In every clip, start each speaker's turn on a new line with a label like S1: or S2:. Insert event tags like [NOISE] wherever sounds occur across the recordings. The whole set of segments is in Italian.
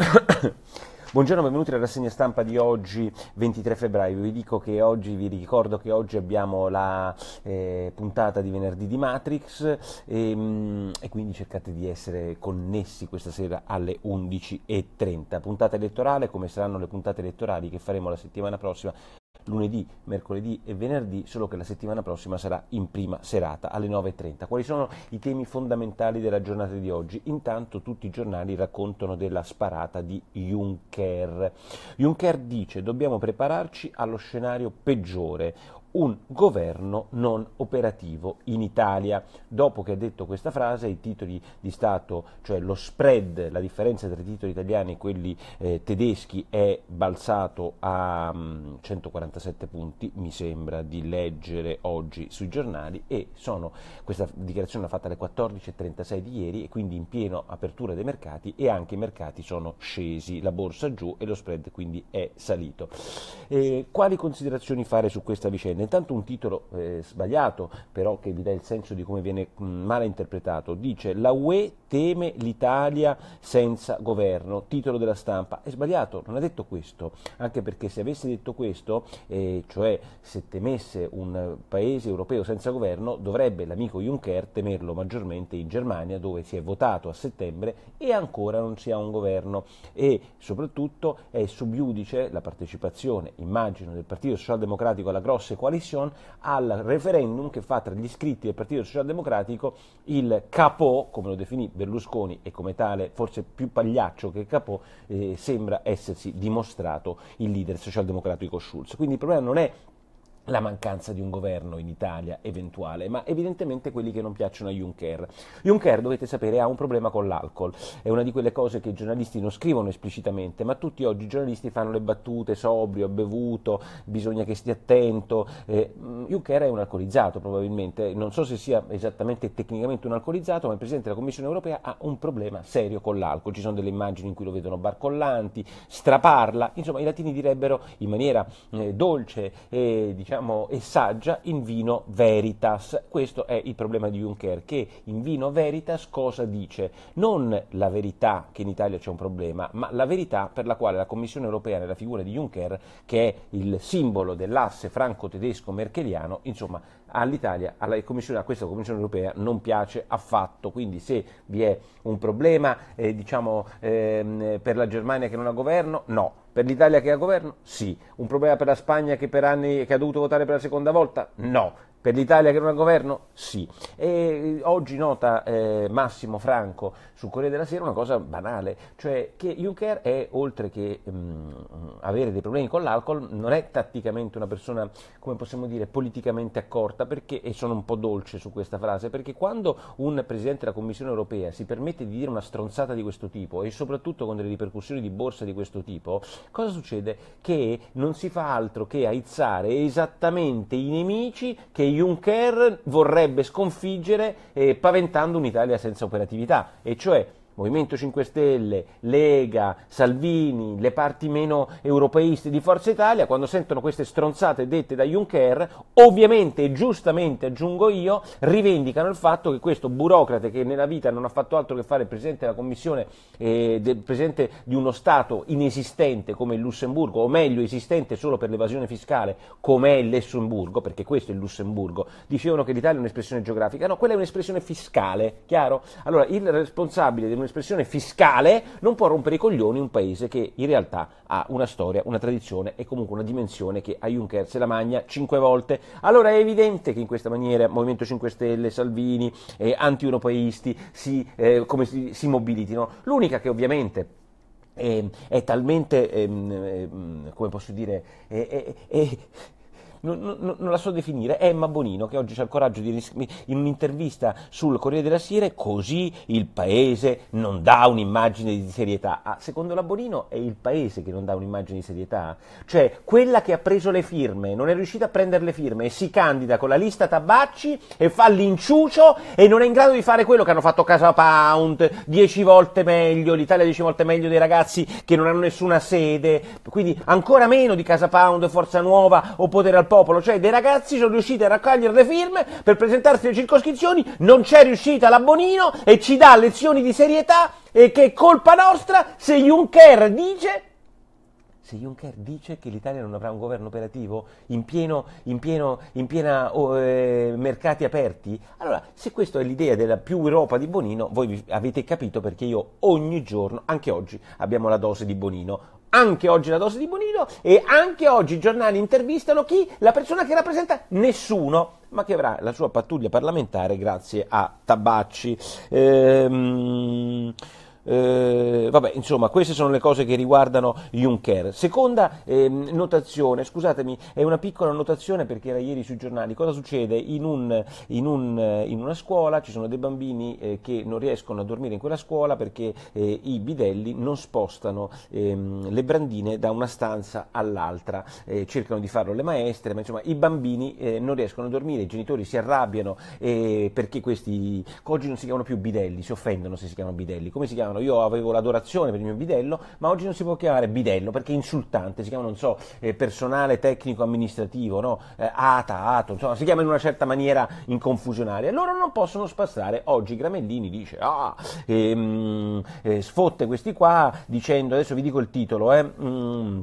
S1: [COUGHS] Buongiorno, benvenuti alla rassegna stampa di oggi 23 febbraio. Vi dico che oggi, vi ricordo che oggi abbiamo la eh, puntata di venerdì di Matrix e, ehm, e, quindi cercate di essere connessi questa sera alle 11.30. Puntata elettorale, come saranno le puntate elettorali che faremo la settimana prossima, lunedì, mercoledì e venerdì, solo che la settimana prossima sarà in prima serata alle 9.30. Quali sono i temi fondamentali della giornata di oggi? Intanto tutti i giornali raccontano della sparata di Juncker. Juncker dice dobbiamo prepararci allo scenario peggiore, un governo non operativo in Italia. Dopo che ha detto questa frase, i titoli di Stato, cioè lo spread, la differenza tra i titoli italiani e quelli eh, tedeschi è balzato a um, mm, 147 punti, mi sembra di leggere oggi sui giornali e sono, questa dichiarazione l'ha fatta alle 14.36 di ieri e quindi in piena apertura dei mercati e anche i mercati sono scesi, la borsa giù e lo spread quindi è salito. Eh, quali considerazioni fare su questa vicenda? prende. Intanto un titolo eh, sbagliato, però che vi dà il senso di come viene mh, male interpretato, dice la UE teme l'Italia senza governo, titolo della stampa. È sbagliato, non ha detto questo, anche perché se avesse detto questo, eh, cioè se temesse un paese europeo senza governo, dovrebbe l'amico Juncker temerlo maggiormente in Germania, dove si è votato a settembre e ancora non si ha un governo. E soprattutto è subiudice la partecipazione, immagino, del Partito Socialdemocratico alla grosse coalition al referendum che fa tra gli iscritti del Partito Socialdemocratico il capo, come lo definì Berlusconi e come tale forse più pagliaccio che Capò eh, sembra essersi dimostrato il leader socialdemocratico Schulz. Quindi il problema non è la mancanza di un governo in Italia eventuale, ma evidentemente quelli che non piacciono a Juncker. Juncker, dovete sapere, ha un problema con l'alcol, è una di quelle cose che i giornalisti non scrivono esplicitamente, ma tutti oggi i giornalisti fanno le battute, sobrio, bevuto, bisogna che stia attento. Eh, mm, Juncker è un alcolizzato probabilmente, non so se sia esattamente tecnicamente un alcolizzato, ma il Presidente della Commissione europea ha un problema serio con l'alcol, ci sono delle immagini in cui lo vedono barcollanti, straparla, insomma i latini direbbero in maniera eh, dolce e diciamo e saggia in vino veritas. Questo è il problema di Juncker, che in vino veritas cosa dice? Non la verità che in Italia c'è un problema, ma la verità per la quale la Commissione europea, nella figura di Juncker, che è il simbolo dell'asse franco-tedesco-merkeliano, insomma, all'Italia, alla Commissione, a questa Commissione europea non piace affatto, quindi se vi è un problema eh, diciamo, ehm, per la Germania che non ha governo, no. Per l'Italia che ha governo? Sì. Un problema per la Spagna che per anni che ha dovuto votare per la seconda volta? No. Per l'Italia che non ha governo? Sì. E eh, oggi nota eh, Massimo Franco su Corriere della Sera una cosa banale, cioè che Juncker è, oltre che mh, mm, avere dei problemi con l'alcol, non è tatticamente una persona, come possiamo dire, politicamente accorta, perché, e sono un po' dolce su questa frase, perché quando un Presidente della Commissione europea si permette di dire una stronzata di questo tipo, e soprattutto con delle ripercussioni di borsa di questo tipo, cosa succede? Che non si fa altro che aizzare esattamente i nemici che Juncker vorrebbe sconfiggere eh, paventando un'Italia senza operatività, e cioè Movimento 5 Stelle, Lega, Salvini, le parti meno europeiste di Forza Italia, quando sentono queste stronzate dette da Juncker, ovviamente e giustamente, aggiungo io, rivendicano il fatto che questo burocrate che nella vita non ha fatto altro che fare il Presidente della Commissione, eh, del Presidente di uno Stato inesistente come il Lussemburgo, o meglio esistente solo per l'evasione fiscale come è il Lussemburgo, perché questo è il Lussemburgo, dicevano che l'Italia è un'espressione geografica, no, quella è un'espressione fiscale, chiaro? Allora, il responsabile di un'espressione fiscale, non può rompere i coglioni un paese che in realtà ha una storia, una tradizione e comunque una dimensione che a Juncker se la magna cinque volte. Allora è evidente che in questa maniera Movimento 5 Stelle, Salvini, eh, anti-europeisti si, eh, si, si mobilitino. L'unica che ovviamente è, è talmente, ehm, ehm come posso dire, è, è, non, non, la so definire, Emma Bonino, che oggi ha il coraggio di in un'intervista sul Corriere della Sera, così il paese non dà un'immagine di serietà. Ah, secondo la Bonino è il paese che non dà un'immagine di serietà? Cioè, quella che ha preso le firme, non è riuscita a prendere le firme e si candida con la lista Tabacci e fa l'inciucio e non è in grado di fare quello che hanno fatto Casa Pound, dieci volte meglio, l'Italia dieci volte meglio dei ragazzi che non hanno nessuna sede, quindi ancora meno di Casa Pound, Forza Nuova o Potere al popolo, cioè dei ragazzi, sono riusciti a raccogliere le firme per presentarsi alle circoscrizioni, non c'è riuscita la Bonino e ci dà lezioni di serietà e che è colpa nostra se Juncker dice se Juncker dice che l'Italia non avrà un governo operativo in, pieno, in, pieno, in piena oh, eh, mercati aperti, allora se questa è l'idea della più Europa di Bonino, voi avete capito perché io ogni giorno, anche oggi, abbiamo la dose di Bonino anche oggi la dose di Bonino e anche oggi i giornali intervistano chi? La persona che rappresenta nessuno, ma che avrà la sua pattuglia parlamentare grazie a Tabacci. Ehm... Eh, vabbè, insomma, queste sono le cose che riguardano Juncker. Seconda eh, notazione, scusatemi, è una piccola notazione perché era ieri sui giornali. Cosa succede? In, un, in, un, eh, in una scuola ci sono dei bambini eh, che non riescono a dormire in quella scuola perché eh, i bidelli non spostano ehm, le brandine da una stanza all'altra. Eh, cercano di farlo le maestre, ma insomma i bambini non riescono a dormire, i genitori si arrabbiano perché questi oggi non si chiamano più bidelli, si offendono se si chiamano bidelli. Come si chiamano? chiamano, io avevo l'adorazione per il mio bidello, ma oggi non si può chiamare bidello perché è insultante, si chiama, non so, eh, personale tecnico amministrativo, no? eh, ATA, ATO, insomma, si chiama in una certa maniera inconfusionaria. Loro non possono spassare. Oggi Gramellini dice, ah, ehm, eh, sfotte questi qua dicendo, adesso vi dico il titolo, eh, mm,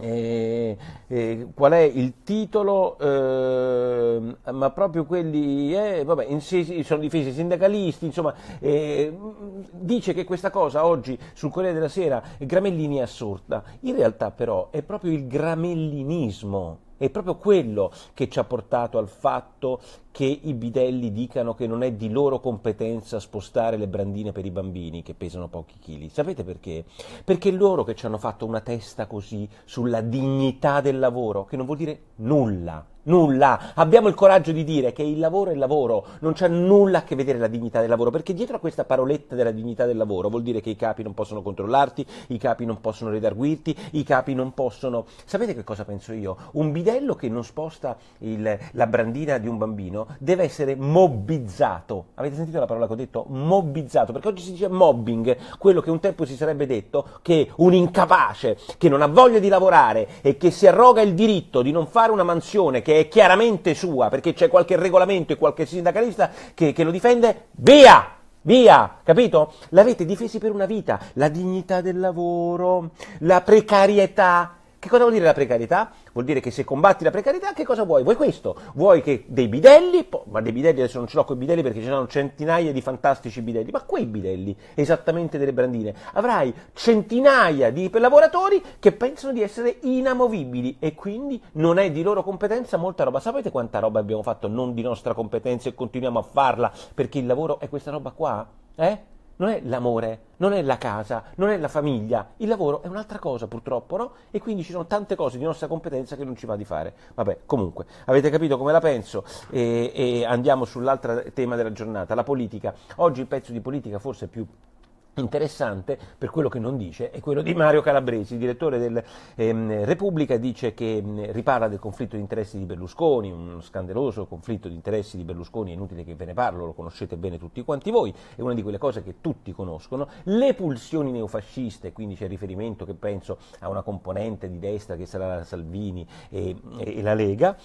S1: eh, qual è il titolo, eh, ma proprio quelli, eh, vabbè, in, sono difesi i sindacalisti, insomma, mm, dice che questa cosa oggi sul Corriere della Sera Gramellini è assurda, in realtà però è proprio il gramellinismo è proprio quello che ci ha portato al fatto che i bidelli dicano che non è di loro competenza spostare le brandine per i bambini che pesano pochi chili. Sapete perché? Perché loro che ci hanno fatto una testa così sulla dignità del lavoro, che non vuol dire nulla Nulla. Abbiamo il coraggio di dire che il lavoro è il lavoro, non c'è nulla a che vedere la dignità del lavoro, perché dietro a questa paroletta della dignità del lavoro vuol dire che i capi non possono controllarti, i capi non possono redarguirti, i capi non possono... Sapete che cosa penso io? Un bidello che non sposta il, la brandina di un bambino deve essere mobbizzato. Avete sentito la parola che ho detto? Mobbizzato, perché oggi si dice mobbing, quello che un tempo si sarebbe detto che un incapace che non ha voglia di lavorare e che si arroga il diritto di non fare una mansione, che che è chiaramente sua, perché c'è qualche regolamento e qualche sindacalista che, che lo difende, via! Via, capito? L'avete difesi per una vita, la dignità del lavoro, la precarietà, che cosa vuol dire la precarietà? Vuol dire che se combatti la precarietà, che cosa vuoi? Vuoi questo? Vuoi che dei bidelli, ma dei bidelli adesso non ce l'ho con i bidelli perché ci sono centinaia di fantastici bidelli, ma quei bidelli, esattamente delle brandine, avrai centinaia di lavoratori che pensano di essere inamovibili e quindi non è di loro competenza molta roba. Sapete quanta roba abbiamo fatto non di nostra competenza e continuiamo a farla perché il lavoro è questa roba qua? Eh? non è l'amore, non è la casa, non è la famiglia, il lavoro è un'altra cosa purtroppo, no? E quindi ci sono tante cose di nostra competenza che non ci va di fare. Vabbè, comunque, avete capito come la penso e, e andiamo sull'altro tema della giornata, la politica. Oggi il pezzo di politica forse è più interessante per quello che non dice è quello di Mario Calabresi, il direttore del ehm, Repubblica, dice che mh, riparla del conflitto di interessi di Berlusconi, uno scandaloso conflitto di interessi di Berlusconi, è inutile che ve ne parlo, lo conoscete bene tutti quanti voi, è una di quelle cose che tutti conoscono, le pulsioni neofasciste, quindi c'è riferimento che penso a una componente di destra che sarà Salvini e, e la Lega,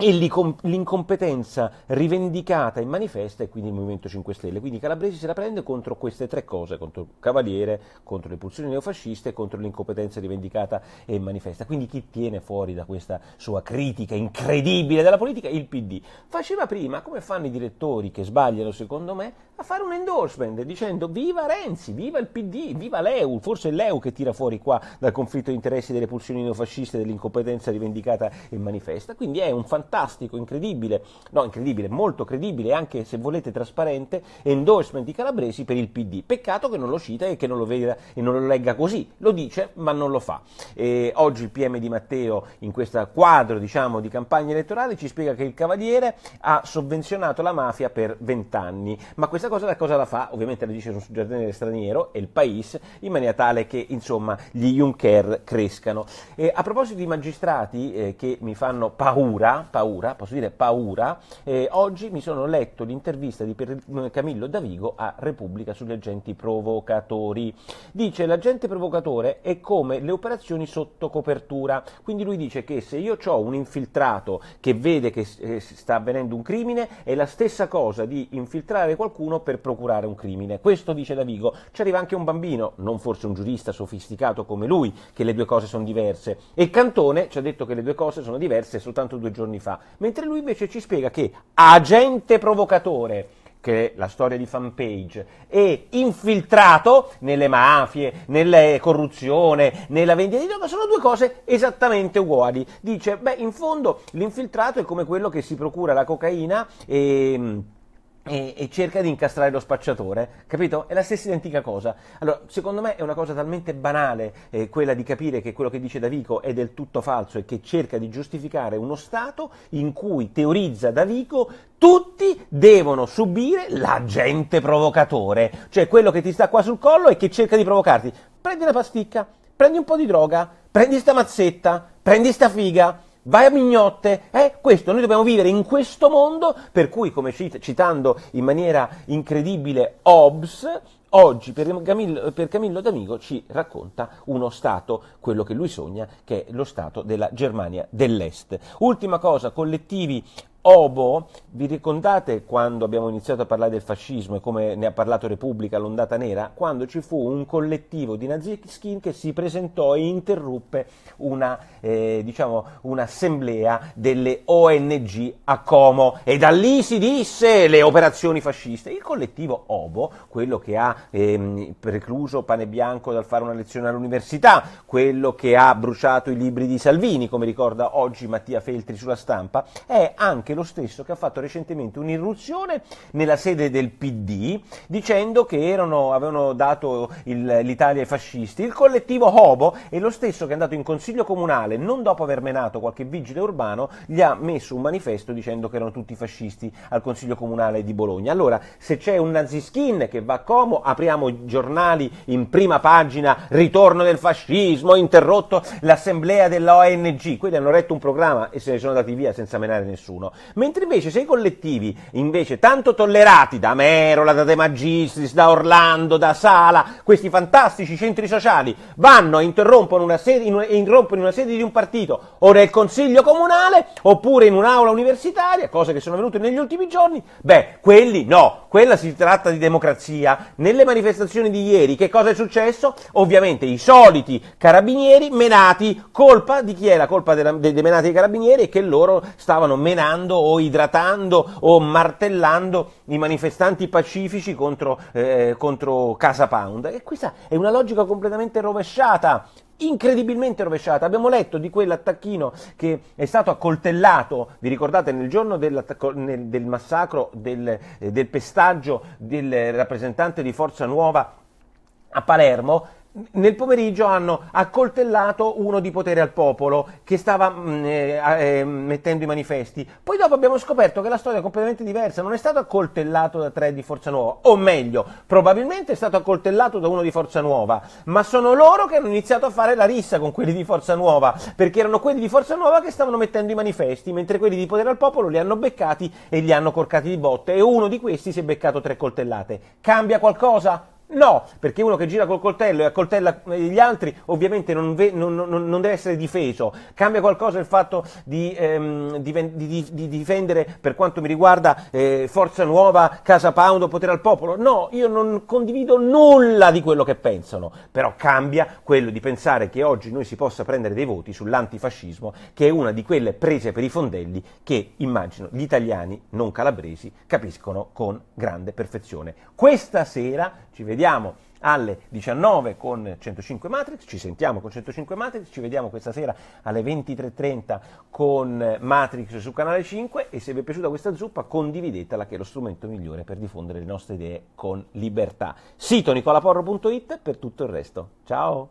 S1: e l'incompetenza rivendicata e manifesta e quindi il Movimento 5 Stelle. Quindi Calabresi se la prende contro queste tre cose, contro Cavaliere, contro le pulsioni neofasciste e contro l'incompetenza rivendicata e manifesta. Quindi chi tiene fuori da questa sua critica incredibile della politica? Il PD. Faceva prima, come fanno i direttori che sbagliano secondo me, a fare un endorsement dicendo viva Renzi, viva il PD, viva l'EU, forse è l'EU che tira fuori qua dal conflitto di interessi delle pulsioni neofasciste, dell'incompetenza rivendicata e manifesta. Quindi è un fantastico, incredibile, no incredibile, molto credibile, anche se volete trasparente, endorsement di Calabresi per il PD. Peccato che non lo cita e che non lo, veda, e non lo legga così, lo dice ma non lo fa. E oggi il PM di Matteo in questo quadro diciamo, di campagna elettorale ci spiega che il Cavaliere ha sovvenzionato la mafia per vent'anni, ma questa questa cosa la cosa la fa? Ovviamente la dice un giardiniere straniero e il paese in maniera tale che insomma gli Juncker crescano. E a proposito di magistrati eh, che mi fanno paura, paura, posso dire paura, eh, oggi mi sono letto l'intervista di mm, Camillo Davigo a Repubblica sugli agenti provocatori. Dice l'agente provocatore è come le operazioni sotto copertura, quindi lui dice che se io ho un infiltrato che vede che eh, sta avvenendo un crimine è la stessa cosa di infiltrare qualcuno mano per procurare un crimine. Questo dice Davigo. Ci arriva anche un bambino, non forse un giurista sofisticato come lui, che le due cose sono diverse. E Cantone ci ha detto che le due cose sono diverse soltanto due giorni fa, mentre lui invece ci spiega che agente provocatore che è la storia di fanpage, è infiltrato nelle mafie, nella corruzione, nella vendita di droga, sono due cose esattamente uguali. Dice, beh, in fondo l'infiltrato è come quello che si procura la cocaina e mm, e, e, cerca di incastrare lo spacciatore, capito? È la stessa identica cosa. Allora, secondo me è una cosa talmente banale eh, quella di capire che quello che dice Davico è del tutto falso e che cerca di giustificare uno Stato in cui teorizza Davico tutti devono subire l'agente provocatore, cioè quello che ti sta qua sul collo e che cerca di provocarti. Prendi una pasticca, prendi un po' di droga, prendi sta mazzetta, prendi sta figa, Vai a mignotte, eh? Questo, noi dobbiamo vivere in questo mondo per cui, come citando in maniera incredibile Hobbes, oggi per Camillo, per Camillo D'Amico ci racconta uno Stato, quello che lui sogna, che è lo Stato della Germania dell'Est. Ultima cosa, collettivi Obo, vi ricordate quando abbiamo iniziato a parlare del fascismo e come ne ha parlato Repubblica, l'ondata nera? Quando ci fu un collettivo di naziskin che si presentò e interruppe una, eh, diciamo, un'assemblea delle ONG a Como e da lì si disse le operazioni fasciste. Il collettivo Obo, quello che ha eh, precluso Pane Bianco dal fare una lezione all'università, quello che ha bruciato i libri di Salvini, come ricorda oggi Mattia Feltri sulla stampa, è anche lo stesso che ha fatto recentemente un'irruzione nella sede del PD dicendo che erano, avevano dato il, l'Italia ai fascisti. Il collettivo Hobo è lo stesso che è andato in consiglio comunale, non dopo aver menato qualche vigile urbano, gli ha messo un manifesto dicendo che erano tutti fascisti al consiglio comunale di Bologna. Allora, se c'è un naziskin che va a Como, apriamo i giornali in prima pagina, ritorno del fascismo, interrotto l'assemblea dell'ONG. Quelli hanno retto un programma e se ne sono andati via senza menare nessuno. Mentre invece se i collettivi, invece tanto tollerati da Merola, da De Magistris, da Orlando, da Sala, questi fantastici centri sociali, vanno e interrompono una sede, in una, interrompono una sede di un partito o nel consiglio comunale oppure in un'aula universitaria, cose che sono venute negli ultimi giorni, beh, quelli no, quella si tratta di democrazia. Nelle manifestazioni di ieri che cosa è successo? Ovviamente i soliti carabinieri menati, colpa di chi è la colpa della, dei menati dei carabinieri e che loro stavano menando ammazzando o idratando o martellando i manifestanti pacifici contro, eh, contro Casa Pound. E questa è una logica completamente rovesciata incredibilmente rovesciata. Abbiamo letto di quell'attacchino che è stato accoltellato, vi ricordate, nel giorno del, del massacro, del, eh, del pestaggio del rappresentante di Forza Nuova a Palermo, nel pomeriggio hanno accoltellato uno di potere al popolo che stava mm, eh, eh, mettendo i manifesti. Poi dopo abbiamo scoperto che la storia è completamente diversa, non è stato accoltellato da tre di Forza Nuova, o meglio, probabilmente è stato accoltellato da uno di Forza Nuova, ma sono loro che hanno iniziato a fare la rissa con quelli di Forza Nuova, perché erano quelli di Forza Nuova che stavano mettendo i manifesti, mentre quelli di potere al popolo li hanno beccati e li hanno corcati di botte e uno di questi si è beccato tre coltellate. Cambia qualcosa? No, perché uno che gira col coltello e accoltella gli altri ovviamente non, ve, non, non, non deve essere difeso. Cambia qualcosa il fatto di, ehm, di, di, di difendere, per quanto mi riguarda, eh, Forza Nuova, Casa Pound Potere al Popolo? No, io non condivido nulla di quello che pensano, però cambia quello di pensare che oggi noi si possa prendere dei voti sull'antifascismo, che è una di quelle prese per i fondelli che immagino gli italiani non calabresi capiscono con grande perfezione. Questa sera ci vediamo vediamo alle 19 con 105 Matrix, ci sentiamo con 105 Matrix, ci vediamo questa sera alle 23.30 con eh, Matrix su Canale 5 e se vi è piaciuta questa zuppa condividetela che è lo strumento migliore per diffondere le nostre idee con libertà. Sito nicolaporro.it per tutto il resto. Ciao!